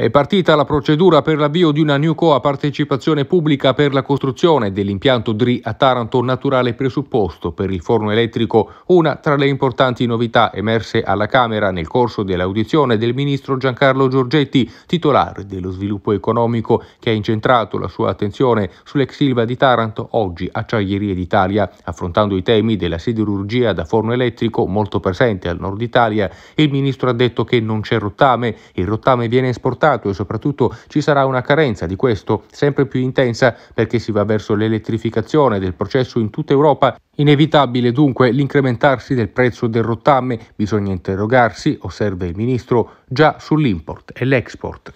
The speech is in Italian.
È partita la procedura per l'avvio di una NUCO a partecipazione pubblica per la costruzione dell'impianto DRI a Taranto, naturale presupposto per il forno elettrico, una tra le importanti novità emerse alla Camera nel corso dell'audizione del ministro Giancarlo Giorgetti, titolare dello sviluppo economico, che ha incentrato la sua attenzione sull'ex Silva di Taranto, oggi Acciaierie d'Italia, affrontando i temi della siderurgia da forno elettrico molto presente al nord Italia. Il ministro ha detto che non c'è rottame, il rottame viene esportato aumentato e soprattutto ci sarà una carenza di questo sempre più intensa perché si va verso l'elettrificazione del processo in tutta Europa. Inevitabile dunque l'incrementarsi del prezzo del rottame, bisogna interrogarsi, osserva il ministro, già sull'import e l'export.